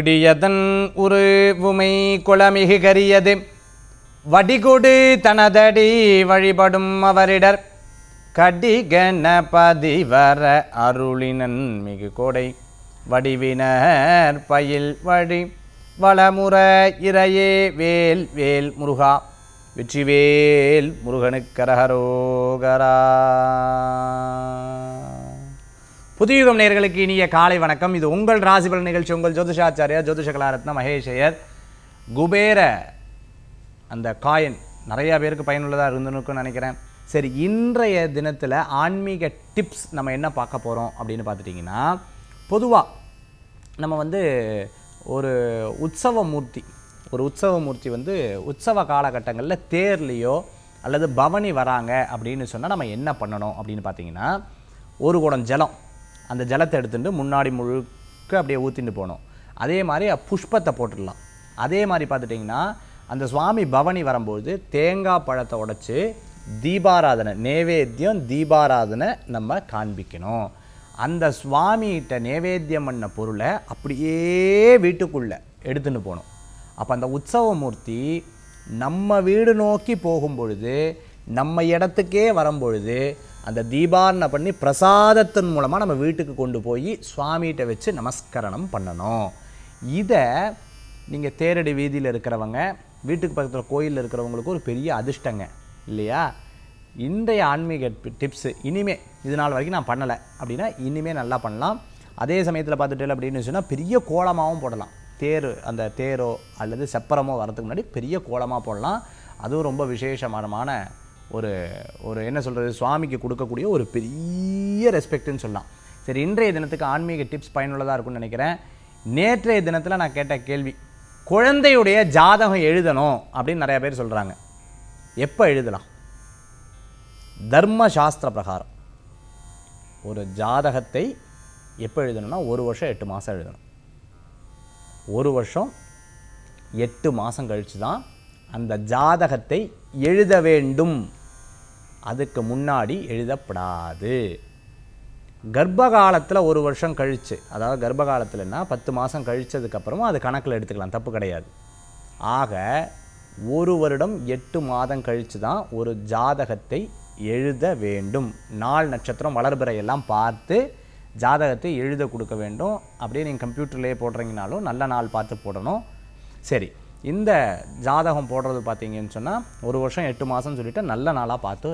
விடியதன் உரு உமை குளமிகு கரியது வடிகொடு தனதடி வழிபடும் அவரிடர் கடிகணபதி வர அருளினன் மிகு கோடை வடிவினர் பயில் வழி வளமுற இறையே வேல் வேல் முருகா வெற்றிவேல் முருகனுக்கரகரோகரா புதியுகம் நேர்களுக்கு இனிய காலை வணக்கம் இது உங்கள் ராசிபல நிகழ்ச்சி உங்கள் ஜோதிஷாச்சாரியா ஜோதிஷ கலாரத்ன மகேஷயர் குபேர அந்த காயின் நிறையா பேருக்கு பயனுள்ளதாக இருந்துன்னு நினைக்கிறேன் சரி இன்றைய தினத்தில் ஆன்மீக டிப்ஸ் நம்ம என்ன பார்க்க போகிறோம் அப்படின்னு பார்த்துட்டிங்கன்னா பொதுவாக நம்ம வந்து ஒரு உற்சவ மூர்த்தி ஒரு உற்சவ மூர்த்தி வந்து உற்சவ காலகட்டங்களில் தேர்லேயோ அல்லது பவனி வராங்க அப்படின்னு சொன்னால் நம்ம என்ன பண்ணணும் அப்படின்னு பார்த்தீங்கன்னா ஒரு குடம் ஜலம் அந்த ஜலத்தை எடுத்துட்டு முன்னாடி முழுக்க அப்படியே ஊற்றிட்டு போகணும் அதே மாதிரி புஷ்பத்தை போட்டுடலாம் அதே மாதிரி பார்த்துட்டிங்கன்னா அந்த சுவாமி பவனி வரும்போது தேங்காய் பழத்தை உடச்சி தீபாராதனை நேவேத்தியம் தீபாராதனை நம்ம காண்பிக்கணும் அந்த சுவாமிகிட்ட நேவேத்தியம் பண்ண பொருளை அப்படியே வீட்டுக்குள்ளே எடுத்துன்னு போகணும் அப்போ அந்த உற்சவ மூர்த்தி நம்ம வீடு நோக்கி போகும் பொழுது நம்ம இடத்துக்கே வரும்பொழுது அந்த தீபாரண பண்ணி பிரசாதத்தின் மூலமாக நம்ம வீட்டுக்கு கொண்டு போய் சுவாமிகிட்ட வச்சு நமஸ்கரணம் பண்ணணும் இதை நீங்கள் தேரடி வீதியில் இருக்கிறவங்க வீட்டுக்கு பக்கத்தில் கோயிலில் இருக்கிறவங்களுக்கு ஒரு பெரிய அதிர்ஷ்டங்க இல்லையா இன்றைய ஆன்மீக டிப்ஸு இனிமே இது நாள் வரைக்கும் நான் பண்ணலை அப்படின்னா இனிமேல் நல்லா பண்ணலாம் அதே சமயத்தில் பார்த்துட்டு அப்படின்னு சொன்னால் பெரிய கோலமாகவும் போடலாம் தேர் அந்த தேரோ அல்லது செப்பரமோ வரதுக்கு முன்னாடி பெரிய கோலமாக போடலாம் அதுவும் ரொம்ப விசேஷமான ஒரு ஒரு என்ன சொல்கிறது சுவாமிக்கு கொடுக்கக்கூடிய ஒரு பெரிய ரெஸ்பெக்ட்னு சொல்லலாம் சரி இன்றைய தினத்துக்கு ஆன்மீக டிப்ஸ் பயனுள்ளதாக இருக்கும்னு நினைக்கிறேன் நேற்றைய தினத்தில் நான் கேட்ட கேள்வி குழந்தையுடைய ஜாதகம் எழுதணும் அப்படின்னு நிறையா பேர் சொல்கிறாங்க எப்போ எழுதலாம் தர்ம சாஸ்திர பிரகாரம் ஒரு ஜாதகத்தை எப்போ எழுதணும்னா ஒரு வருஷம் எட்டு மாதம் எழுதணும் ஒரு வருஷம் எட்டு மாதம் கழித்து தான் அந்த ஜாதகத்தை எழுத வேண்டும் அதுக்கு முன்னாடி எழுதப்படாது கர்ப்ப காலத்தில் ஒரு வருஷம் கழித்து அதாவது கர்ப்ப காலத்தில்னா பத்து மாதம் கழித்ததுக்கப்புறமும் அது கணக்கில் எடுத்துக்கலாம் தப்பு கிடையாது ஆக ஒரு வருடம் எட்டு மாதம் கழித்து தான் ஒரு ஜாதகத்தை எழுத வேண்டும் நாள் நட்சத்திரம் வளர்பிறையெல்லாம் பார்த்து ஜாதகத்தை எழுத கொடுக்க வேண்டும் அப்படியே நீங்கள் கம்ப்யூட்டர்லேயே போடுறீங்கனாலும் நல்ல நாள் பார்த்து போடணும் சரி இந்த ஜாதகம் போடுறது பார்த்தீங்கன்னு சொன்னால் ஒரு வருஷம் எட்டு மாதம்னு சொல்லிவிட்டு நல்ல நாளாக பார்த்து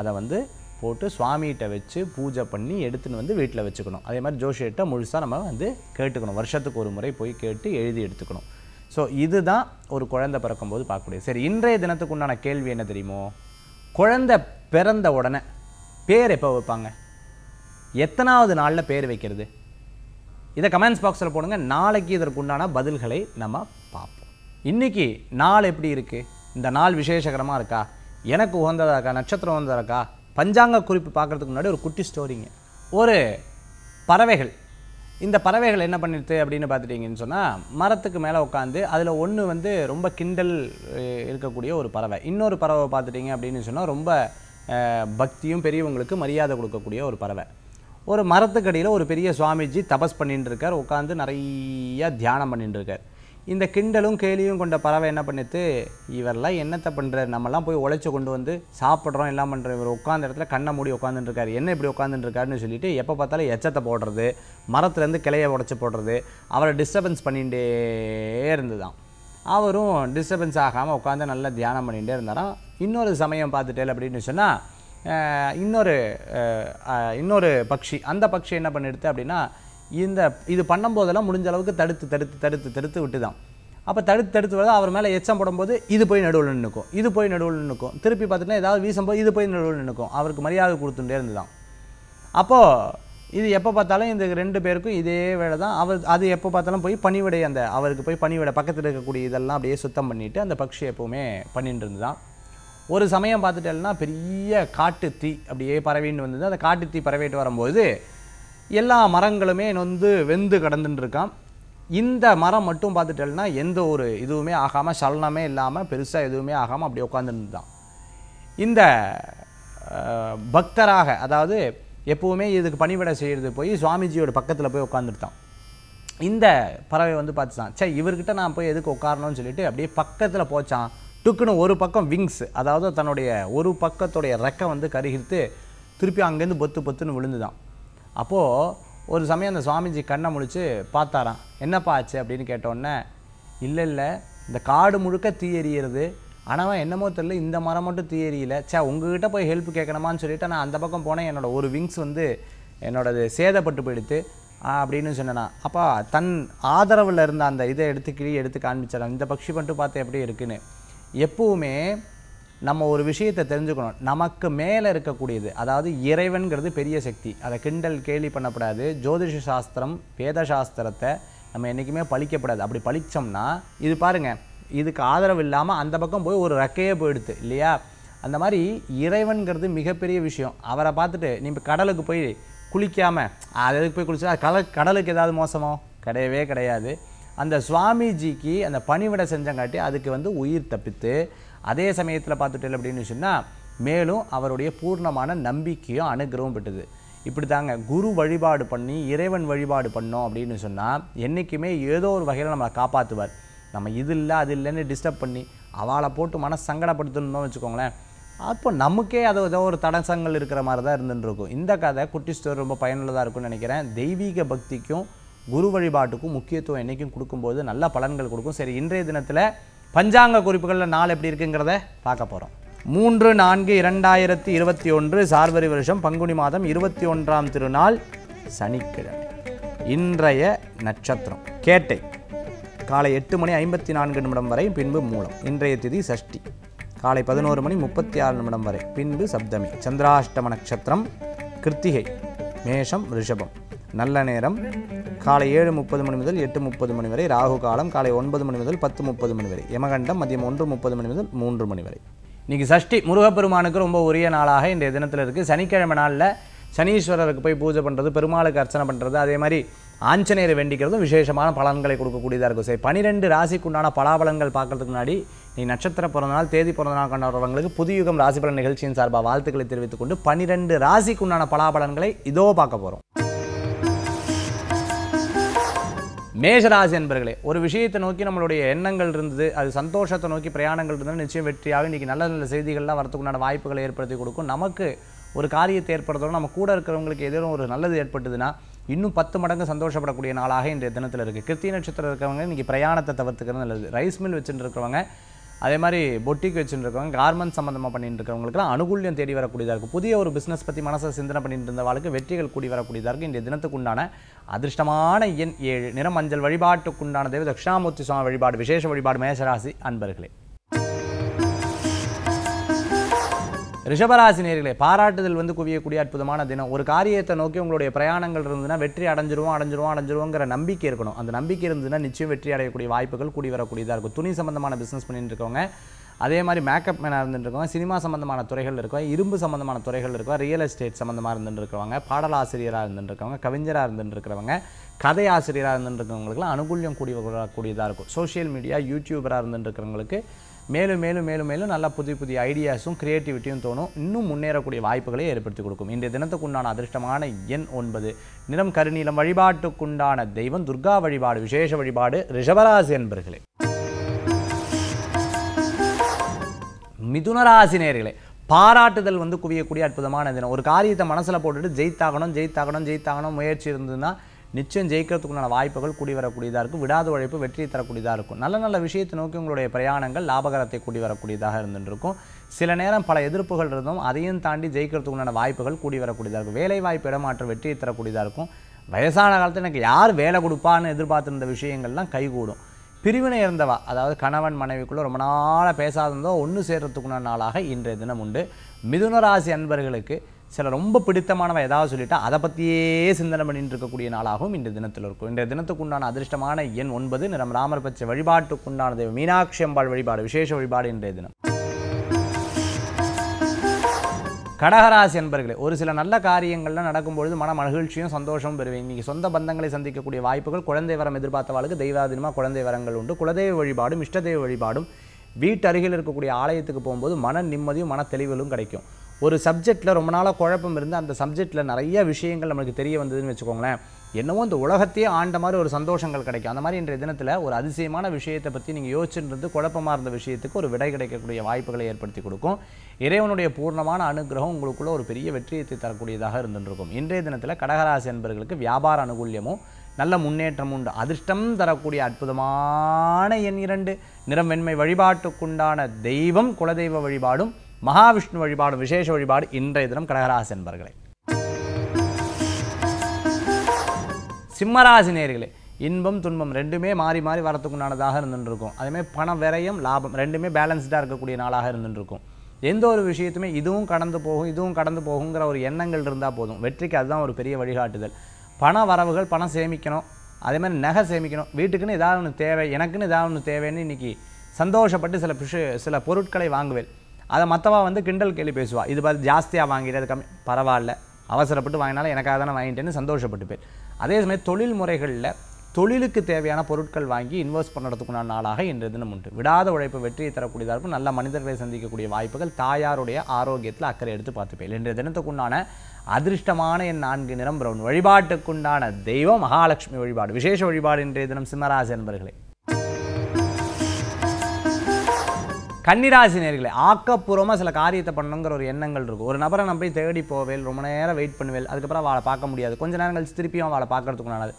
அதை வந்து போட்டு சுவாமிகிட்ட வச்சு பூஜை பண்ணி எடுத்துன்னு வந்து வீட்டில் வச்சுக்கணும் அதே மாதிரி ஜோஷியிட்ட முழுசாக நம்ம வந்து கேட்டுக்கணும் வருஷத்துக்கு ஒரு முறை போய் கேட்டு எழுதி எடுத்துக்கணும் ஸோ இதுதான் ஒரு குழந்தை பிறக்கும்போது பார்க்கக்கூடியது சரி இன்றைய தினத்துக்கு உண்டான கேள்வி என்ன தெரியுமோ குழந்தை பிறந்த உடனே பேர் எப்போ வைப்பாங்க எத்தனாவது நாளில் பேர் வைக்கிறது இதை கமெண்ட்ஸ் பாக்ஸில் போடுங்க நாளைக்கு இதற்கு உண்டான பதில்களை நம்ம பார்ப்போம் இன்றைக்கி நாள் எப்படி இருக்குது இந்த நாள் விசேஷகரமாக இருக்கா எனக்கு உகந்ததாக இருக்கா நட்சத்திரம் உகந்ததாக இருக்கா பஞ்சாங்க குறிப்பு பார்க்குறதுக்கு முன்னாடி ஒரு குட்டி ஸ்டோரிங்க ஒரு பறவைகள் இந்த பறவைகள் என்ன பண்ணிடுது அப்படின்னு பார்த்துட்டிங்கன்னு சொன்னால் மரத்துக்கு மேலே உட்காந்து அதில் ஒன்று வந்து ரொம்ப கிண்டல் இருக்கக்கூடிய ஒரு பறவை இன்னொரு பறவை பார்த்துட்டிங்க அப்படின்னு சொன்னால் ரொம்ப பக்தியும் பெரியவங்களுக்கு மரியாதை கொடுக்கக்கூடிய ஒரு பறவை ஒரு மரத்துக்கடியில் ஒரு பெரிய சுவாமிஜி தபஸ் பண்ணிட்டுருக்கார் உட்காந்து நிறையா தியானம் பண்ணிட்டுருக்கார் இந்த கிண்டலும் கேலியும் கொண்ட பறவை என்ன பண்ணுது இவரெல்லாம் என்னத்தை பண்ணுறாரு நம்மலாம் போய் உழைச்சி கொண்டு வந்து சாப்பிட்றோம் எல்லாம் பண்ணுறோம் இவர் உட்காந்த இடத்துல கண்ணை மூடி உட்காந்துட்டுருக்காரு என்ன இப்படி உட்காந்துட்டுருக்காருன்னு சொல்லிட்டு எப்போ பார்த்தாலும் எச்சத்தை போடுறது மரத்துலேருந்து கிளையை உடச்சி போடுறது அவரை டிஸ்டர்பன்ஸ் பண்ணிகிட்டே இருந்துதான் அவரும் டிஸ்டர்பன்ஸ் ஆகாமல் உட்காந்து நல்லா தியானம் பண்ணிகிட்டே இருந்தாராம் இன்னொரு சமயம் பார்த்துட்டே அப்படின்னு சொன்னால் இன்னொரு இன்னொரு பக்ஷி அந்த பக்ஷி என்ன பண்ணிடுது அப்படின்னா இந்த இது பண்ணும்போதெல்லாம் முடிஞ்ச அளவுக்கு தடுத்து தடுத்து தடுத்து தடுத்து விட்டு தான் அப்போ தடுத்து தடுத்து வரது அவர் மேலே எச்சம் போடும்போது இது போய் நடுவில் நின்றுக்கும் இது போய் நடுவில் நின்றுக்கும் திருப்பி பார்த்துட்டா ஏதாவது வீசும்போது இது போய் நடுவில் நின்றுக்கும் அவருக்கு மரியாதை கொடுத்துட்டே இருந்து தான் அப்போது இது எப்போ பார்த்தாலும் இந்த ரெண்டு பேருக்கும் இதே வேலை தான் அவர் அது எப்போ பார்த்தாலும் போய் பணிவிடை அந்த அவருக்கு போய் பணிவிடை பக்கத்தில் இருக்கக்கூடிய இதெல்லாம் அப்படியே சுத்தம் பண்ணிவிட்டு அந்த பக்ஷி எப்போவுமே பண்ணிட்டு இருந்து தான் ஒரு சமயம் பார்த்துட்டேன்னா பெரிய காட்டு தீ அப்படியே பரவின்னு வந்தது அந்த காட்டு தீ பரவிட்டு வரும்போது எல்லா மரங்களுமே வந்து வெந்து கடந்துட்டுருக்கான் இந்த மரம் மட்டும் பார்த்துட்டேன்னா எந்த ஒரு இதுவுமே ஆகாமல் சலனமே இல்லாமல் பெருசாக எதுவுமே ஆகாமல் அப்படி தான் இந்த பக்தராக அதாவது எப்போவுமே இதுக்கு பணிவிடை செய்கிறது போய் சுவாமிஜியோட பக்கத்தில் போய் உட்காந்துருத்தான் இந்த பறவை வந்து பார்த்துதான் சே இவர்கிட்ட நான் போய் எதுக்கு உட்காரணும்னு சொல்லிட்டு அப்படியே பக்கத்தில் போச்சான் டுக்குன்னு ஒரு பக்கம் விங்ஸ் அதாவது தன்னுடைய ஒரு பக்கத்துடைய ரெக்கை வந்து கருகிருத்து திருப்பி அங்கேருந்து பொத்து பொத்துன்னு விழுந்துதான் அப்போது ஒரு சமயம் அந்த சுவாமிஜி கண்ணை முழிச்சு பார்த்தாராம் என்னப்பா ஆச்சு அப்படின்னு கேட்டோடனே இல்லை இல்லை இந்த காடு முழுக்க தீ எறிகிறது ஆனால் என்னமோ தெரியல இந்த மரம் மட்டும் தீ சே உங்ககிட்ட போய் ஹெல்ப் கேட்கணுமான்னு சொல்லிவிட்டு நான் அந்த பக்கம் போனேன் என்னோடய ஒரு விங்ஸ் வந்து என்னோடது சேதப்பட்டு போயிடுத்து அப்படின்னு சொன்னேன்னா அப்பா தன் ஆதரவில் இருந்த அந்த இதை எடுத்து கிழி எடுத்து காண்பிச்சிடலாம் இந்த பக்ஷி மட்டும் பார்த்து எப்படி இருக்குன்னு எப்போவுமே நம்ம ஒரு விஷயத்தை தெரிஞ்சுக்கணும் நமக்கு மேலே இருக்கக்கூடியது அதாவது இறைவன்கிறது பெரிய சக்தி அதை கிண்டல் கேலி பண்ணப்படாது ஜோதிஷ சாஸ்திரம் வேத சாஸ்திரத்தை நம்ம என்றைக்குமே பழிக்கப்படாது அப்படி பழித்தோம்னா இது பாருங்கள் இதுக்கு ஆதரவு இல்லாமல் அந்த பக்கம் போய் ஒரு ரெக்கையே போயிடுது இல்லையா அந்த மாதிரி இறைவன்கிறது மிகப்பெரிய விஷயம் அவரை பார்த்துட்டு நீ இப்போ கடலுக்கு போய் குளிக்காமல் அது எதுக்கு போய் குளிச்சா கடல் கடலுக்கு ஏதாவது மோசமோ கிடையவே கிடையாது அந்த சுவாமிஜிக்கு அந்த பணிவிட செஞ்சங்காட்டி அதுக்கு வந்து உயிர் தப்பித்து அதே சமயத்தில் பார்த்துட்டு அப்படின்னு சொன்னால் மேலும் அவருடைய பூர்ணமான நம்பிக்கையும் அனுகிரகம் பெற்றது இப்படி தாங்க குரு வழிபாடு பண்ணி இறைவன் வழிபாடு பண்ணோம் அப்படின்னு சொன்னால் என்றைக்குமே ஏதோ ஒரு வகையில் நம்மளை காப்பாற்றுவார் நம்ம இது இல்லை அது இல்லைன்னு டிஸ்டர்ப் பண்ணி அவளை போட்டு மன சங்கடப்படுத்தணும்னு வச்சுக்கோங்களேன் அப்போ நமக்கே அது ஏதோ ஒரு தடசங்கள் இருக்கிற மாதிரி தான் இருந்துருக்கும் இந்த கதை குட்டி ஸ்டோர் ரொம்ப பயனுள்ளதாக இருக்கும்னு நினைக்கிறேன் தெய்வீக பக்திக்கும் குரு வழிபாட்டுக்கும் முக்கியத்துவம் என்றைக்கும் கொடுக்கும்போது நல்ல பலன்கள் கொடுக்கும் சரி இன்றைய தினத்தில் பஞ்சாங்க குறிப்புகளில் நாள் எப்படி இருக்குங்கிறத பார்க்க போகிறோம் மூன்று நான்கு இரண்டாயிரத்தி இருபத்தி ஒன்று சார்வரி வருஷம் பங்குனி மாதம் இருபத்தி ஒன்றாம் திருநாள் சனிக்கிழமை இன்றைய நட்சத்திரம் கேட்டை காலை எட்டு மணி ஐம்பத்தி நான்கு நிமிடம் வரை பின்பு மூலம் இன்றைய திதி சஷ்டி காலை பதினோரு மணி முப்பத்தி ஆறு நிமிடம் வரை பின்பு சப்தமி சந்திராஷ்டம நட்சத்திரம் கிருத்திகை மேஷம் ரிஷபம் நல்ல நேரம் காலை ஏழு முப்பது மணி முதல் எட்டு முப்பது மணி வரை ராகு காலம் காலை ஒன்பது மணி முதல் பத்து முப்பது மணி வரை யமகண்டம் மதியம் ஒன்று முப்பது மணி முதல் மூன்று மணி வரை இன்றைக்கி சஷ்டி முருகப்பெருமானுக்கு ரொம்ப உரிய நாளாக இன்றைய தினத்தில் இருக்குது சனிக்கிழமை நாளில் சனீஸ்வரருக்கு போய் பூஜை பண்ணுறது பெருமாளுக்கு அர்ச்சனை பண்ணுறது அதே மாதிரி ஆஞ்சநேயரை வேண்டிக்கிறதும் விசேஷமான பலன்களை கொடுக்கக்கூடியதாக இருக்கும் சரி பனிரெண்டு ராசிக்கு உண்டான பலாபலன்கள் பார்க்கறதுக்கு முன்னாடி நீ நட்சத்திர பிறந்தநாள் தேதி பிறந்தநாள் கொண்டாடுறவங்களுக்கு புதுயுகம் ராசி பலன் நிகழ்ச்சியின் சார்பாக வாழ்த்துக்களை தெரிவித்துக்கொண்டு பனிரெண்டு ராசிக்கு உண்டான பலாபலன்களை இதோ பார்க்க போகிறோம் மேஷராசி என்பர்களே ஒரு விஷயத்தை நோக்கி நம்மளுடைய எண்ணங்கள் இருந்தது அது சந்தோஷத்தை நோக்கி பிரயாணங்கள் இருந்தது நிச்சயம் வெற்றியாக இன்றைக்கி நல்ல நல்ல செய்திகள்லாம் வரத்துக்குண்டான வாய்ப்புகளை ஏற்படுத்தி கொடுக்கும் நமக்கு ஒரு காரியத்தை ஏற்படுத்தணும் நம்ம கூட இருக்கிறவங்களுக்கு எதிரும் ஒரு நல்லது ஏற்பட்டுதுன்னா இன்னும் பத்து மடங்கு சந்தோஷப்படக்கூடிய நாளாக இன்றைய தினத்தில் இருக்குது கிருத்திய நட்சத்திரம் இருக்கிறவங்க இன்றைக்கி பிரயாணத்தை தவிர்த்துக்கிறது நல்லது ரைஸ் மில் வச்சுட்டு இருக்கிறவங்க அதே மாதிரி பொட்டிக்கு வச்சுட்டு இருக்கவங்க கார்மெண்ட் சம்மந்தமாக பண்ணிட்டு இருக்கிறவங்களுக்குலாம் அனுகூல்யம் தேடி வரக்கூடியதாக இருக்குது புதிய ஒரு பிஸ்னஸ் பற்றி மனசை சிந்தனை பண்ணிட்டு இருந்தவாளுக்கு வெற்றிகள் கூடி வரக்கூடியதாக இருக்குது இந்த தினத்துக்கு உண்டான அதிர்ஷ்டமான எண் ஏழு நிறம் மஞ்சள் வழிபாட்டுக்குண்டான தேவ தக்ஷாமூர்த்தி சுவாமி வழிபாடு விசேஷ வழிபாடு மேஷராசி அன்பர்களே ரிஷபராசி நேர்களே பாராட்டுதல் வந்து குவியக்கூடிய அற்புதமான தினம் ஒரு காரியத்தை நோக்கி உங்களுடைய பிரயாணங்கள் இருந்ததுன்னா வெற்றி அடைஞ்சிருவோம் அடைஞ்சிருவோம் அடைஞ்சிருவோங்கிற நம்பிக்கை இருக்கணும் அந்த நம்பிக்கை இருந்ததுன்னா நிச்சயம் வெற்றி அடையக்கூடிய வாய்ப்புகள் கூடி வரக்கூடியதாக இருக்கும் துணி சம்பந்தமான பிஸ்னஸ் பண்ணிட்டு இருக்கவங்க அதே மாதிரி மேக்கப் மேனாக இருந்துட்டுருக்கோம் சினிமா சம்மந்தமான துறைகள் இருக்கும் இரும்பு சம்மந்தமான துறைகள் இருக்கும் ரியல் எஸ்டேட் சம்மந்தமாக இருந்துட்டுருக்கவங்க பாடலாசிரியராக இருந்துட்டுருக்கவங்க கவிஞராக இருந்துட்டுருக்கிறவங்க கதை ஆசிரியராக இருந்துட்டுருக்கவங்களுக்குலாம் அனுகூல்யம் கூடிய கூடியதாக இருக்கும் சோஷியல் மீடியா யூடியூபராக இருந்துட்டு இருக்கிறவங்களுக்கு மேலும் மேலும் மேலும் மேலும் நல்லா புதிய புதிய ஐடியாஸும் க்ரியேட்டிவிட்டியும் தோணும் இன்னும் முன்னேறக்கூடிய வாய்ப்புகளை ஏற்படுத்தி கொடுக்கும் இந்த தினத்துக்குண்டான அதிர்ஷ்டமான எண் ஒன்பது நிறம் கருநீளம் வழிபாட்டுக்குண்டான தெய்வம் துர்கா வழிபாடு விசேஷ வழிபாடு ரிஷபராசி என்பர்களே மிதுனராசினியர்களே பாராட்டுதல் வந்து குவியக்கூடிய அற்புதமான தினம் ஒரு காரியத்தை மனசில் போட்டுட்டு ஜெயித்தாகணும் ஜெயித்தாகணும் ஜெயித்தாகணும் முயற்சி இருந்ததுன்னா நிச்சயம் ஜெயிக்கிறதுக்குண்டான வாய்ப்புகள் கூடி வரக்கூடியதாக இருக்கும் விடாத உழைப்பு வெற்றியை தரக்கூடியதாக இருக்கும் நல்ல நல்ல விஷயத்தை நோக்கி உங்களுடைய பிரயாணங்கள் லாபகரத்தை கூடி வரக்கூடியதாக இருந்துருக்கும் சில நேரம் பல எதிர்ப்புகள் இருந்தும் அதையும் தாண்டி ஜெயிக்கிறதுக்குண்டான வாய்ப்புகள் கூடி வரக்கூடியதாக இருக்கும் வேலை வாய்ப்பு இடமாற்றம் வெற்றியை தரக்கூடியதாக இருக்கும் வயசான காலத்தில் எனக்கு யார் வேலை கொடுப்பான்னு எதிர்பார்த்துருந்த விஷயங்கள்லாம் கைகூடும் பிரிவினை இருந்தவா அதாவது கணவன் மனைவிக்குள்ளே ரொம்ப நாளாக பேசாதிருந்தோ ஒன்று சேர்கிறதுக்குண்டான நாளாக இன்றைய தினம் உண்டு மிதுன ராசி அன்பர்களுக்கு சில ரொம்ப பிடித்தமானவன் ஏதாவது சொல்லிட்டா அதை பற்றியே சிந்தனை பண்ணிட்டு இருக்கக்கூடிய நாளாகவும் இந்த தினத்தில் இருக்கும் இந்த தினத்துக்கு உண்டான அதிர்ஷ்டமான எண் ஒன்பது நிறம் ராமர் பச்சை வழிபாட்டுக்கு உண்டான தெய்வம் மீனாட்சி அம்பாள் வழிபாடு விசேஷ வழிபாடு இன்றைய தினம் கடகராசி என்பர்களே ஒரு சில நல்ல காரியங்கள்லாம் நடக்கும்பொழுது மன மகிழ்ச்சியும் சந்தோஷமும் பெறுவேன் இன்றைக்கி சொந்த பந்தங்களை சந்திக்கக்கூடிய வாய்ப்புகள் குழந்தை வரம் எதிர்பார்த்தவாளுக்கு தெய்வாதீனமாக குழந்தை வரங்கள் உண்டு குலதெய்வ வழிபாடும் இஷ்டதெய்வ வழிபாடும் வீட்டு அருகில் இருக்கக்கூடிய ஆலயத்துக்கு போகும்போது மன நிம்மதியும் மன தெளிவுகளும் கிடைக்கும் ஒரு சப்ஜெக்டில் ரொம்ப நாளாக குழப்பம் இருந்து அந்த சப்ஜெக்டில் நிறைய விஷயங்கள் நம்மளுக்கு தெரிய வந்ததுன்னு வச்சுக்கோங்களேன் என்னவோ இந்த உலகத்தையே ஆண்ட மாதிரி ஒரு சந்தோஷங்கள் கிடைக்கும் அந்த மாதிரி இன்றைய தினத்தில் ஒரு அதிசயமான விஷயத்தை பற்றி நீங்கள் யோசிச்சுன்றது குழப்பமாக இருந்த விஷயத்துக்கு ஒரு விடை கிடைக்கக்கூடிய வாய்ப்புகளை ஏற்படுத்தி கொடுக்கும் இறைவனுடைய பூர்ணமான அனுகிரகம் உங்களுக்குள்ளே ஒரு பெரிய வெற்றியத்தை தரக்கூடியதாக இருந்துருக்கும் இன்றைய தினத்தில் கடகராசி என்பர்களுக்கு வியாபார அனுகூல்யமும் நல்ல முன்னேற்றம் உண்டு அதிர்ஷ்டம் தரக்கூடிய அற்புதமான எண் இரண்டு நிறம் வெண்மை வழிபாட்டுக்குண்டான தெய்வம் குலதெய்வ வழிபாடும் மகாவிஷ்ணு வழிபாடு விசேஷ வழிபாடு இன்றைய தினம் கடகராசி என்பர்களே சிம்மராசி நேர்களே இன்பம் துன்பம் ரெண்டுமே மாறி மாறி வரத்துக்குண்டானதாக இருந்துருக்கும் அதுமாதிரி பணம் விரயம் லாபம் ரெண்டுமே பேலன்ஸ்டாக இருக்கக்கூடிய நாளாக இருந்துருக்கும் எந்த ஒரு விஷயத்துமே இதுவும் கடந்து போகும் இதுவும் கடந்து போகுங்கிற ஒரு எண்ணங்கள் இருந்தால் போதும் வெற்றிக்கு அதுதான் ஒரு பெரிய வழிகாட்டுதல் பண வரவுகள் பணம் சேமிக்கணும் அதே மாதிரி நகை சேமிக்கணும் வீட்டுக்குன்னு ஏதாவது ஒன்று தேவை எனக்குன்னு ஏதாவது ஒன்று தேவைன்னு இன்றைக்கி சந்தோஷப்பட்டு சில விஷய சில பொருட்களை வாங்குவேன் அதை மற்றவா வந்து கிண்டல் கேள்வி பேசுவாள் இது பார்த்து ஜாஸ்தியாக வாங்கிட்டு அது கம்மி பரவாயில்ல அவசரப்பட்டு வாங்கினாலும் எனக்காக தானே வாங்கிட்டேன்னு சந்தோஷப்பட்டு அதே சமயம் தொழில் முறைகளில் தொழிலுக்கு தேவையான பொருட்கள் வாங்கி இன்வெஸ்ட் பண்ணுறதுக்குண்டான நாளாக இன்று தினம் உண்டு விடாத உழைப்பு வெற்றியை தரக்கூடியதாக இருக்கும் நல்ல மனிதர்களை சந்திக்கக்கூடிய வாய்ப்புகள் தாயாருடைய ஆரோக்கியத்தில் அக்கறை எடுத்து பார்த்துப்பேன் இன்றைய தினத்துக்குண்டான அதிர்ஷ்டமான என் நான்கு நிறம் வழிபாட்டுக்குண்டான தெய்வம் மகாலட்சுமி வழிபாடு விசேஷ வழிபாடு இன்றைய தினம் சிம்மராஜ் என்பர்களே கன்னிராசினியர்களே ஆக்கப்பூர்வமாக சில காரியத்தை பண்ணணுங்கிற ஒரு எண்ணங்கள் இருக்கும் ஒரு நபரை நம்ம போய் தேடி போவேல் ரொம்ப நேரம் வெயிட் பண்ணுவேல் அதுக்கப்புறம் அவளை பார்க்க முடியாது கொஞ்சம் நேரம் கழிச்சு திருப்பியும் அவளை பார்க்குறதுக்கு நல்லது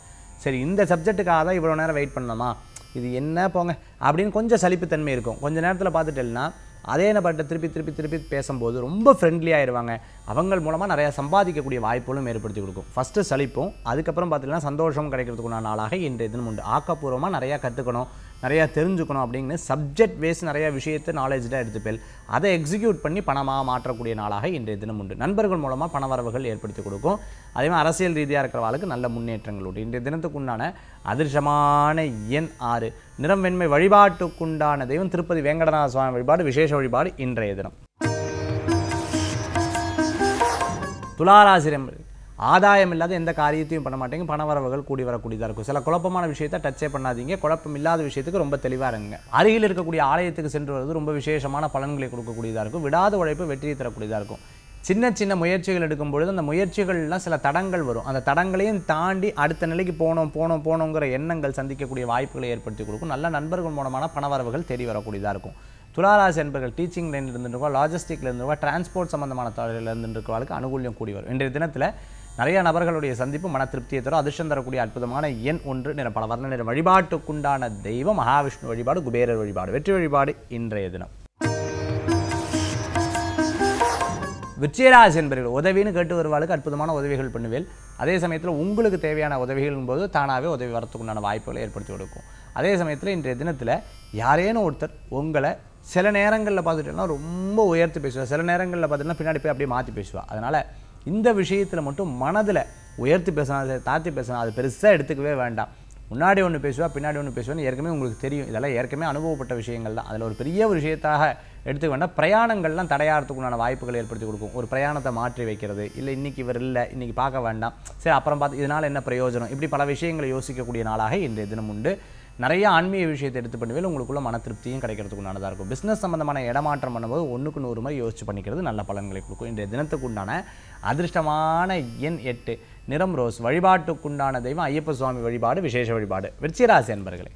சரி இந்த சப்ஜெக்ட்டுக்காக தான் இவ்வளோ நேரம் வெயிட் பண்ணணுமா இது என்ன போங்க அப்படின்னு கொஞ்சம் சலிப்புத்தன்மை இருக்கும் கொஞ்சம் நேரத்தில் பார்த்துட்டேன்னா அதே நபர்கிட்ட திருப்பி திருப்பி திருப்பி பேசும்போது ரொம்ப ஃப்ரெண்ட்லியாகிடுவாங்க அவங்கள் மூலமாக நிறையா சம்பாதிக்கக்கூடிய வாய்ப்புகளும் ஏற்படுத்தி கொடுக்கும் ஃபஸ்ட்டு சலிப்பும் அதுக்கப்புறம் பார்த்திங்கன்னா சந்தோஷம் கிடைக்கிறதுக்குண்டான நாளாக இன்றைய தினம் உண்டு ஆக்கப்பூர்வமாக நிறையா கற்றுக்கணும் நிறையா தெரிஞ்சுக்கணும் அப்படிங்கிற சப்ஜெக்ட் வேஸ் நிறையா விஷயத்தை நாலேஜாக எடுத்துப்பேல் அதை எக்ஸிக்யூட் பண்ணி பணமாக மாற்றக்கூடிய நாளாக இன்றைய தினம் உண்டு நண்பர்கள் மூலமாக பண வரவுகள் ஏற்படுத்தி கொடுக்கும் அதே மாதிரி அரசியல் ரீதியாக இருக்கிறவாளுக்கு நல்ல முன்னேற்றங்கள் உண்டு இன்றைய தினத்துக்கு உண்டான அதிர்ஷ்டமான எண் ஆறு நிறம் வெண்மை வழிபாட்டுக்குண்டான தெய்வம் திருப்பதி வெங்கடநாத சுவாமி வழிபாடு விசேஷ வழிபாடு இன்றைய தினம் துளாராசிரம் ஆதாயம் இல்லாத எந்த காரியத்தையும் பண்ண மாட்டேங்க பண வரவுகள் கூடி வரக்கூடியதாக இருக்கும் சில குழப்பமான விஷயத்தை டச்சே பண்ணாதீங்க குழப்பம் இல்லாத விஷயத்துக்கு ரொம்ப தெளிவாக இருங்க அருகில் இருக்கக்கூடிய ஆலயத்துக்கு சென்று வருவது ரொம்ப விசேஷமான பலன்களை கொடுக்கக்கூடியதாக இருக்கும் விடாத உழைப்பு வெற்றியை தரக்கூடியதாக இருக்கும் சின்ன சின்ன முயற்சிகள் எடுக்கும் பொழுது அந்த முயற்சிகள்லாம் சில தடங்கள் வரும் அந்த தடங்களையும் தாண்டி அடுத்த நிலைக்கு போனோம் போனோம் போனோங்கிற எண்ணங்கள் சந்திக்கக்கூடிய வாய்ப்புகளை ஏற்படுத்தி கொடுக்கும் நல்ல நண்பர்கள் மூலமான பணவரவுகள் தெரிய வரக்கூடியதாக இருக்கும் துளாராசி என்பர்கள் டீச்சிங் லைனில் இருந்துருக்கோம் லாஜிஸ்டிக்ல இருந்துருக்கோம் டிரான்ஸ்போர்ட் சம்மந்தமான தொழிலில் இருந்துருக்கவாளுக்கு அனுகூலியம் கூடி வரும் இன்றைய தினத்தில் நிறைய நபர்களுடைய சந்திப்பு மன திருப்தியை தரும் அதிர்ஷ்டம் தரக்கூடிய அற்புதமான எண் ஒன்று நிற பல வர்ண நிற வழிபாட்டுக்குண்டான தெய்வம் மகாவிஷ்ணு வழிபாடு குபேரர் வழிபாடு வெற்றி வழிபாடு இன்றைய தினம் விச்சயராஜ் என்பர்கள் உதவின்னு கேட்டு வருவாளுக்கு அற்புதமான உதவிகள் பண்ணுவேன் அதே சமயத்தில் உங்களுக்கு தேவையான உதவிகள் போது தானாகவே உதவி வரத்துக்குண்டான வாய்ப்புகளை ஏற்படுத்தி கொடுக்கும் அதே சமயத்தில் இன்றைய தினத்தில் யாரேனும் ஒருத்தர் உங்களை சில நேரங்களில் பார்த்துட்டோம்னா ரொம்ப உயர்த்து பேசுவார் சில நேரங்களில் பார்த்துட்டோம்னா பின்னாடி போய் அப்படியே மாற்றி பேசுவாள் அதனால் இந்த விஷயத்தில் மட்டும் மனதில் உயர்த்தி பேசணும் தாத்தி பேசணும் அது பெருசாக எடுத்துக்கவே வேண்டாம் முன்னாடி ஒன்று பேசுவா பின்னாடி ஒன்று பேசுவான்னு ஏற்கனவே உங்களுக்கு தெரியும் இதெல்லாம் ஏற்கனவே அனுபவப்பட்ட விஷயங்கள் தான் அதில் ஒரு பெரிய ஒரு விஷயத்தாக எடுத்துக்க வேண்டாம் பிரயாணங்கள்லாம் தடையாடுறதுக்குண்டான வாய்ப்புகளை ஏற்படுத்தி கொடுக்கும் ஒரு பிரயாணத்தை மாற்றி வைக்கிறது இல்லை இன்றைக்கி இவர் இல்லை இன்றைக்கி பார்க்க வேண்டாம் சரி அப்புறம் பார்த்து இதனால் என்ன பிரயோஜனம் இப்படி பல விஷயங்களை யோசிக்கக்கூடிய நாளாக இன்றைய தினம் உண்டு நிறைய ஆன்மீக விஷயத்தை எடுத்து பண்ணுவேல் உங்களுக்குள்ள மன திருப்தியும் கிடைக்கிறதுக்கு உண்டானதாக இருக்கும் பிஸ்னஸ் சம்மந்தமான இடமாற்றம் பண்ணும்போது ஒன்றுக்கு நூறு மாதிரி யோசிச்சு பண்ணிக்கிறது நல்ல பலன்களை கொடுக்கும் இன்றைய தினத்துக்கு உண்டான அதிர்ஷ்டமான எண் எட்டு நிறம் ரோஸ் வழிபாட்டுக்குண்டான தெய்வம் ஐயப்ப சுவாமி வழிபாடு விசேஷ வழிபாடு விருச்சிராசி என்பர்களே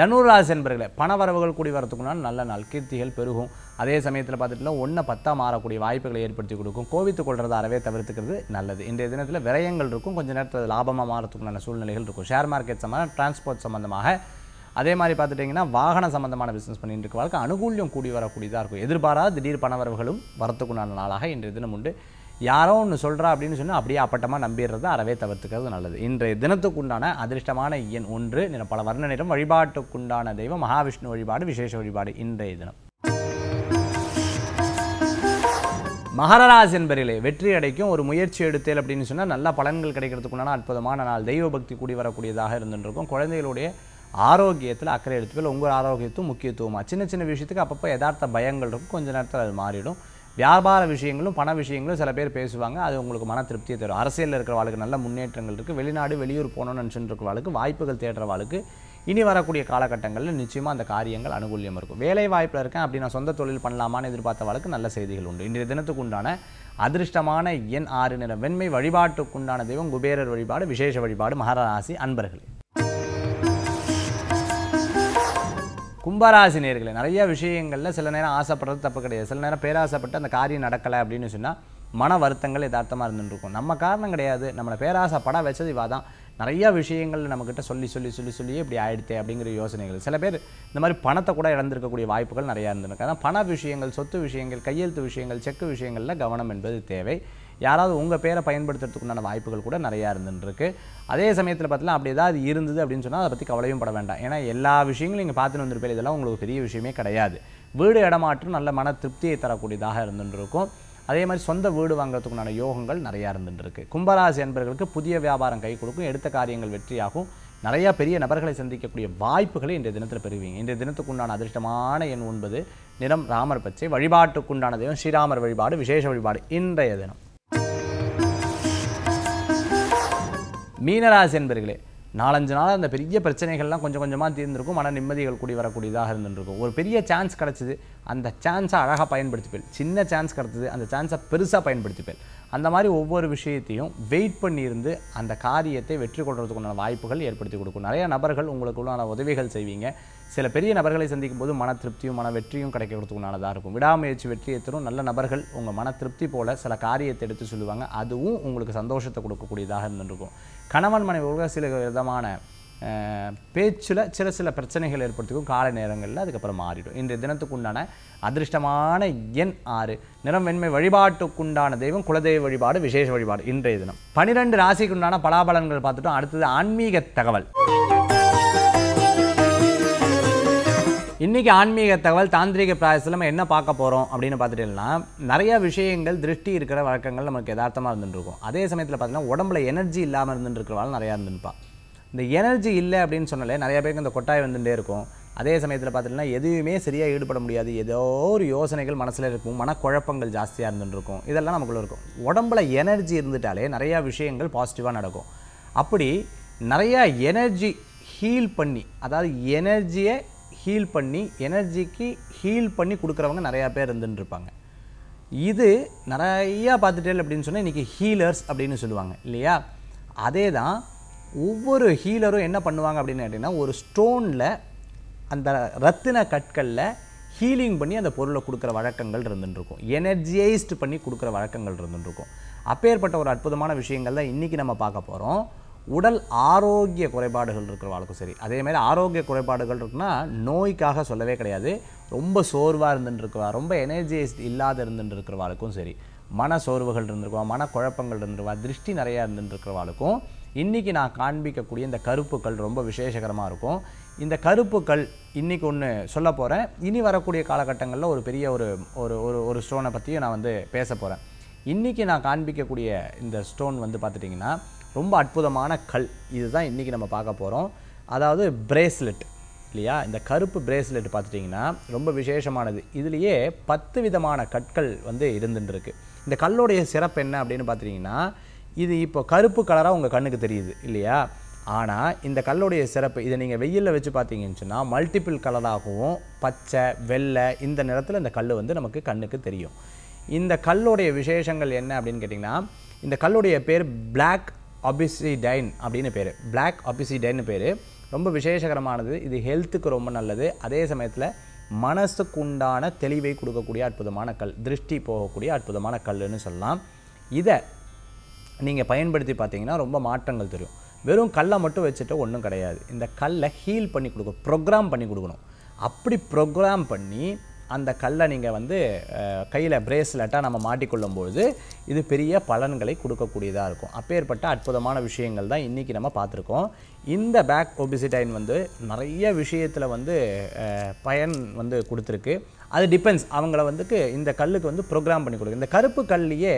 தனுராசி என்பர்களே பண வரவுகள் கூடி வரத்துக்குனால் நல்ல நாள் கீர்த்திகள் பெருகும் அதே சமயத்தில் பார்த்துட்டுல ஒன்றை பத்தாக மாறக்கூடிய வாய்ப்புகளை ஏற்படுத்தி கொடுக்கும் கோவித்து கொள்வது அறவே தவிர்த்துக்கிறது நல்லது இன்றைய தினத்தில் விரயங்கள் இருக்கும் கொஞ்சம் நேரத்தில் லாபமாக மாறத்துக்குண்டான சூழ்நிலைகள் இருக்கும் ஷேர் மார்க்கெட் சம்மந்தம் டிரான்ஸ்போர்ட் சம்மந்தமாக அதே மாதிரி பார்த்துட்டிங்கன்னா வாகன சம்மந்தமான பிஸ்னஸ் பண்ணிட்டு இருக்க வாழ்க்கை அனுகூல்யம் கூடி வரக்கூடியதாக இருக்கும் எதிர்பாராத திடீர் பணவரவுகளும் வரத்துக்குண்டான நாளாக இன்றைய தினம் உண்டு யாரோ ஒன்று சொல்கிறா அப்படின்னு சொன்னால் அப்படியே அப்பட்டமாக நம்பிடுறது அறவே தவிர்த்துக்கிறது நல்லது இன்றைய தினத்துக்குண்டான அதிர்ஷ்டமான எண் ஒன்று பல வர்ணனிடம் வழிபாட்டுக்குண்டான தெய்வம் மகாவிஷ்ணு வழிபாடு விசேஷ வழிபாடு இன்றைய தினம் மகரராஜ் என்பரிலே வெற்றி அடைக்கும் ஒரு முயற்சி எடுத்தேன் அப்படின்னு சொன்னால் நல்ல பலன்கள் கிடைக்கிறதுக்குண்டான அற்புதமான நாள் தெய்வ பக்தி கூடி வரக்கூடியதாக இருந்துருக்கும் குழந்தைகளுடைய ஆரோக்கியத்தில் அக்கறை எடுத்துக்கல உங்கள் ஆரோக்கியத்தும் முக்கியத்துவமாக சின்ன சின்ன விஷயத்துக்கு அப்பப்போ யதார்த்த பயங்கள் இருக்கும் கொஞ்ச நேரத்தில் அது மாறிடும் வியாபார விஷயங்களும் பண விஷயங்களும் சில பேர் பேசுவாங்க அது உங்களுக்கு மன திருப்தியை தரும் அரசியலில் இருக்கிற வாழ்க்கை நல்ல முன்னேற்றங்கள் இருக்குது வெளிநாடு வெளியூர் போகணும்னு நினச்சிட்டு இருக்கிற வாழ்க்கை வாய்ப்புகள் தேடுற வாழ்க்கை இனி வரக்கூடிய காலகட்டங்களில் நிச்சயமாக அந்த காரியங்கள் அனுகூலியம் இருக்கும் வேலை வாய்ப்பில் இருக்கேன் அப்படி நான் சொந்த தொழில் பண்ணலாமான்னு எதிர்பார்த்த வழக்கு நல்ல செய்திகள் உண்டு இன்றைய தினத்துக்கு உண்டான அதிர்ஷ்டமான என் ஆறு நிற வெண்மை வழிபாட்டுக்குண்டான தெய்வம் குபேரர் வழிபாடு விசேஷ வழிபாடு மகராசி அன்பர்களே கும்பராசி நேர்களை நிறைய விஷயங்களில் சில நேரம் ஆசைப்படுறது தப்பு கிடையாது சில நேரம் பேராசைப்பட்டு அந்த காரியம் நடக்கலை அப்படின்னு சொன்னால் மன வருத்தங்கள் யதார்த்தமாக இருந்துருக்கும் நம்ம காரணம் கிடையாது நம்மளை பேராசை படம் வச்சது இவா தான் நிறையா விஷயங்கள் நம்மக்கிட்ட சொல்லி சொல்லி சொல்லி சொல்லி இப்படி ஆயிடுத்து அப்படிங்கிற யோசனைகள் சில பேர் இந்த மாதிரி பணத்தை கூட இழந்திருக்கக்கூடிய வாய்ப்புகள் நிறையா இருந்திருக்கு அதான் பண விஷயங்கள் சொத்து விஷயங்கள் கையெழுத்து விஷயங்கள் செக்கு விஷயங்களில் கவனம் என்பது தேவை யாராவது உங்கள் பேரை பயன்படுத்துறதுக்கு உண்டான வாய்ப்புகள் கூட நிறையா இருந்துருக்கு அதே சமயத்தில் பார்த்தீங்கன்னா அப்படி ஏதாவது இருந்தது அப்படின்னு சொன்னால் அதை பற்றி கவலையும் பட வேண்டாம் ஏன்னா எல்லா விஷயங்களும் நீங்கள் பார்த்துட்டு வந்திருப்பேன் இதெல்லாம் உங்களுக்கு பெரிய விஷயமே கிடையாது வீடு இடமாற்றம் நல்ல மன திருப்தியை தரக்கூடியதாக இருந்துருக்கும் அதே மாதிரி சொந்த வீடு வாங்குறதுக்குண்டான யோகங்கள் நிறையா இருந்துட்டுருக்கு கும்பராசி அன்பர்களுக்கு புதிய வியாபாரம் கை கொடுக்கும் எடுத்த காரியங்கள் வெற்றியாகும் நிறையா பெரிய நபர்களை சந்திக்கக்கூடிய வாய்ப்புகளை இன்றைய தினத்தில் பெறுவீங்க இன்றைய தினத்துக்குண்டான அதிர்ஷ்டமான எண் ஒன்பது நிறம் ராமர் பச்சை வழிபாட்டுக்குண்டான தினம் ஸ்ரீராமர் வழிபாடு விசேஷ வழிபாடு இன்றைய தினம் மீனராசி என்பர்களே நாலஞ்சு நாள் அந்த பெரிய பிரச்சனைகள்லாம் கொஞ்சம் கொஞ்சமாக தீர்ந்துருக்கும் மன நிம்மதிகள் கூடி வரக்கூடியதாக இருந்துருக்கும் ஒரு பெரிய சான்ஸ் கிடச்சிது அந்த சான்ஸை அழகாக பயன்படுத்திப்பேன் சின்ன சான்ஸ் கிடச்சிது அந்த சான்ஸை பெருசாக பயன்படுத்திப்பேன் அந்த மாதிரி ஒவ்வொரு விஷயத்தையும் வெயிட் பண்ணியிருந்து அந்த காரியத்தை வெற்றி கொள்வதுக்குண்டான வாய்ப்புகள் ஏற்படுத்தி கொடுக்கும் நிறையா நபர்கள் உங்களுக்குள்ளான உதவிகள் செய்வீங்க சில பெரிய நபர்களை சந்திக்கும் போது மன திருப்தியும் மன வெற்றியும் கிடைக்க கொடுத்துக்கானதாக இருக்கும் விடாமுயற்சி வெற்றியை தரும் நல்ல நபர்கள் உங்கள் மன திருப்தி போல் சில காரியத்தை எடுத்து சொல்லுவாங்க அதுவும் உங்களுக்கு சந்தோஷத்தை கொடுக்கக்கூடியதாக இருந்துருக்கும் கணவன் மனைவி சில விதமான பேச்சில் சில சில பிரச்சனைகள் ஏற்படுத்திக்கும் காலை நேரங்களில் அதுக்கப்புறம் மாறிடும் இன்றைய தினத்துக்கு உண்டான அதிர்ஷ்டமான எண் ஆறு நிறம் வெண்மை வழிபாட்டுக்குண்டான தெய்வம் குலதெய்வ வழிபாடு விசேஷ வழிபாடு இன்றைய தினம் பனிரெண்டு ராசிக்குண்டான பலாபலன்கள் பார்த்துட்டோம் அடுத்தது ஆன்மீக தகவல் இன்றைக்கி ஆன்மீக தகவல் தாந்திரிக பிராயசத்தில் நம்ம என்ன பார்க்க போகிறோம் அப்படின்னு பார்த்துட்டீங்கன்னா நிறையா விஷயங்கள் திருஷ்டி இருக்கிற வழக்கங்கள் நமக்கு யதார்த்தமாக இருந்துருக்கும் அதே சமயத்தில் பார்த்தீங்கன்னா உடம்புல எனர்ஜி இல்லாமல் இருந்துருக்கிறவாள் நிறையா இருந்துருப்பா இந்த எனர்ஜி இல்லை அப்படின்னு சொன்னாலே நிறைய பேருக்கு இந்த கொட்டாய் வந்துட்டே இருக்கும் அதே சமயத்தில் பார்த்தீங்கன்னா எதுவுமே சரியாக ஈடுபட முடியாது ஏதோ ஒரு யோசனைகள் மனசில் இருக்கும் மனக்குழப்பங்கள் ஜாஸ்தியாக இருந்துருக்கும் இதெல்லாம் நமக்குள்ளே இருக்கும் உடம்புல எனர்ஜி இருந்துட்டாலே நிறையா விஷயங்கள் பாசிட்டிவாக நடக்கும் அப்படி நிறையா எனர்ஜி ஹீல் பண்ணி அதாவது எனர்ஜியை ஹீல் பண்ணி எனர்ஜிக்கு ஹீல் பண்ணி கொடுக்குறவங்க நிறையா பேர் இருந்துருப்பாங்க இது நிறையா பார்த்துட்டே அப்படின்னு சொன்னால் இன்றைக்கி ஹீலர்ஸ் அப்படின்னு சொல்லுவாங்க இல்லையா அதே தான் ஒவ்வொரு ஹீலரும் என்ன பண்ணுவாங்க அப்படின்னு கேட்டிங்கன்னா ஒரு ஸ்டோனில் அந்த ரத்தின கற்களில் ஹீலிங் பண்ணி அந்த பொருளை கொடுக்குற வழக்கங்கள் இருந்துட்டுருக்கும் எனர்ஜியைஸ்டு பண்ணி கொடுக்குற வழக்கங்கள் இருந்துட்டுருக்கும் அப்பேற்பட்ட ஒரு அற்புதமான விஷயங்கள் தான் இன்றைக்கி நம்ம பார்க்க போகிறோம் உடல் ஆரோக்கிய குறைபாடுகள் இருக்கிறவாளுக்கும் சரி அதே மாதிரி ஆரோக்கிய குறைபாடுகள் இருக்குன்னா நோய்க்காக சொல்லவே கிடையாது ரொம்ப சோர்வாக இருந்துருக்குவா ரொம்ப எனர்ஜிஸ் இல்லாத இருந்துருக்கிறவாளுக்கும் சரி மன சோர்வுகள் இருந்திருக்குவா மன குழப்பங்கள் இருந்துருவா திருஷ்டி நிறையா இருந்துருக்கிறவாளுக்கும் இன்றைக்கி நான் காண்பிக்கக்கூடிய இந்த கருப்புக்கள் ரொம்ப விசேஷகரமாக இருக்கும் இந்த கருப்புக்கள் இன்றைக்கி ஒன்று சொல்ல போகிறேன் இனி வரக்கூடிய காலகட்டங்களில் ஒரு பெரிய ஒரு ஒரு ஒரு ஒரு ஸ்டோனை பற்றியும் நான் வந்து பேச போகிறேன் இன்றைக்கி நான் காண்பிக்கக்கூடிய இந்த ஸ்டோன் வந்து பார்த்துட்டிங்கன்னா ரொம்ப அற்புதமான கல் இதுதான் இன்றைக்கி நம்ம பார்க்க போகிறோம் அதாவது பிரேஸ்லெட் இல்லையா இந்த கருப்பு பிரேஸ்லெட் பார்த்துட்டிங்கன்னா ரொம்ப விசேஷமானது இதுலேயே பத்து விதமான கற்கள் வந்து இருந்துட்டுருக்கு இந்த கல்லுடைய சிறப்பு என்ன அப்படின்னு பார்த்துட்டிங்கன்னா இது இப்போ கருப்பு கலராக உங்கள் கண்ணுக்கு தெரியுது இல்லையா ஆனால் இந்த கல்லுடைய சிறப்பு இதை நீங்கள் வெயிலில் வச்சு பார்த்தீங்கன்னு சொன்னால் மல்டிபிள் கலராகவும் பச்சை வெள்ளை இந்த நிறத்தில் இந்த கல் வந்து நமக்கு கண்ணுக்கு தெரியும் இந்த கல்லுடைய விசேஷங்கள் என்ன அப்படின்னு கேட்டிங்கன்னா இந்த கல்லுடைய பேர் பிளாக் அபிசிடைன் அப்படின்னு பேர் பிளாக் அபிசிடைன்னு பேர் ரொம்ப விசேஷகரமானது இது ஹெல்த்துக்கு ரொம்ப நல்லது அதே சமயத்தில் மனசுக்குண்டான தெளிவை கொடுக்கக்கூடிய அற்புதமான கல் திருஷ்டி போகக்கூடிய அற்புதமான கல்னு சொல்லலாம் இதை நீங்கள் பயன்படுத்தி பார்த்தீங்கன்னா ரொம்ப மாற்றங்கள் தெரியும் வெறும் கல்லை மட்டும் வச்சுட்டு ஒன்றும் கிடையாது இந்த கல்லை ஹீல் பண்ணி கொடுக்கணும் ப்ரோக்ராம் பண்ணி கொடுக்கணும் அப்படி ப்ரோக்ராம் பண்ணி அந்த கல்லை நீங்கள் வந்து கையில் பிரேஸ்லெட்டாக நம்ம மாட்டிக்கொள்ளும் பொழுது இது பெரிய பலன்களை கொடுக்கக்கூடியதாக இருக்கும் அப்பேற்பட்ட அற்புதமான விஷயங்கள் தான் இன்றைக்கி நம்ம பார்த்துருக்கோம் இந்த பேக் ஒபிசிடைன் வந்து நிறைய விஷயத்தில் வந்து பயன் வந்து கொடுத்துருக்கு அது டிபெண்ட்ஸ் அவங்கள வந்துக்கு இந்த கல்லுக்கு வந்து ப்ரோக்ராம் பண்ணி கொடுக்கு இந்த கருப்பு கல்லையே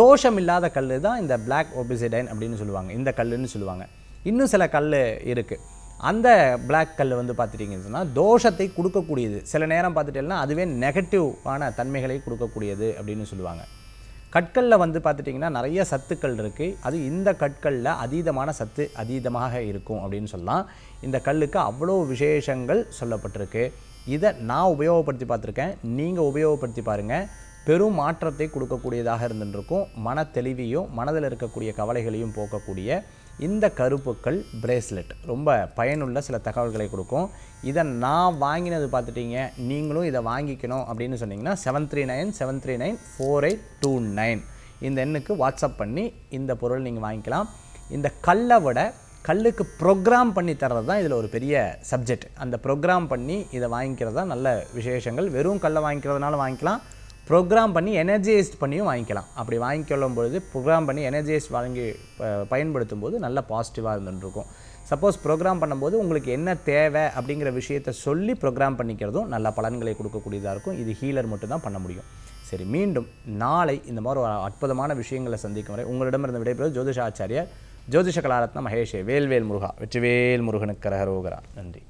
தோஷம் இல்லாத கல் தான் இந்த பிளாக் ஒபிசிடைன் அப்படின்னு சொல்லுவாங்க இந்த கல்லுன்னு சொல்லுவாங்க இன்னும் சில கல் இருக்குது அந்த பிளாக் கல் வந்து பார்த்துட்டிங்கன்னு சொன்னால் தோஷத்தை கொடுக்கக்கூடியது சில நேரம் பார்த்துட்டேன்னா அதுவே நெகட்டிவான தன்மைகளை கொடுக்கக்கூடியது அப்படின்னு சொல்லுவாங்க கற்களில் வந்து பார்த்துட்டிங்கன்னா நிறைய சத்துக்கள் இருக்குது அது இந்த கற்களில் அதீதமான சத்து அதீதமாக இருக்கும் அப்படின்னு சொல்லலாம் இந்த கல்லுக்கு அவ்வளோ விசேஷங்கள் சொல்லப்பட்டிருக்கு இதை நான் உபயோகப்படுத்தி பார்த்துருக்கேன் நீங்கள் உபயோகப்படுத்தி பாருங்கள் பெரும் மாற்றத்தை கொடுக்கக்கூடியதாக இருந்துருக்கும் மன தெளிவையும் மனதில் இருக்கக்கூடிய கவலைகளையும் போக்கக்கூடிய இந்த கருப்புக்கள் பிரேஸ்லெட் ரொம்ப பயனுள்ள சில தகவல்களை கொடுக்கும் இதை நான் வாங்கினது பார்த்துட்டிங்க நீங்களும் இதை வாங்கிக்கணும் அப்படின்னு சொன்னிங்கன்னா seven three nine seven three nine four eight two nine இந்த எண்ணுக்கு வாட்ஸ்அப் பண்ணி இந்த பொருள் நீங்கள் வாங்கிக்கலாம் இந்த கல்லை விட கல்லுக்கு ப்ரோக்ராம் பண்ணி தர்றது தான் இதில் ஒரு பெரிய சப்ஜெக்ட் அந்த ப்ரோக்ராம் பண்ணி இதை வாங்கிக்கிறது தான் நல்ல விசேஷங்கள் வெறும் கல்லை வாங்கிக்கிறதுனால வாங்கிக்கலாம் ப்ரோக்ராம் பண்ணி எனர்ஜைஸ்ட் பண்ணியும் வாங்கிக்கலாம் அப்படி வாங்கிக்கொள்ளும் பொழுது ப்ரோக்ராம் பண்ணி எனர்ஜைஸ்ட் வாங்கி பயன்படுத்தும் போது நல்ல பாசிட்டிவாக இருந்துருக்கும் சப்போஸ் ப்ரோக்ராம் பண்ணும்போது உங்களுக்கு என்ன தேவை அப்படிங்கிற விஷயத்த சொல்லி ப்ரோக்ராம் பண்ணிக்கிறதும் நல்ல பலன்களை கொடுக்கக்கூடியதாக இருக்கும் இது ஹீலர் மட்டும்தான் பண்ண முடியும் சரி மீண்டும் நாளை இந்த மாதிரி ஒரு அற்புதமான விஷயங்களை சந்திக்கும் வரை உங்களிடமிருந்து விடைபெறுவது ஜோதிஷாச்சாரியர் ஜோதிஷ கலாரத்ன மகேஷே வேல்வேல் முருகா வெற்றிவேல் முருகனுக்கு கரகரோகரா நன்றி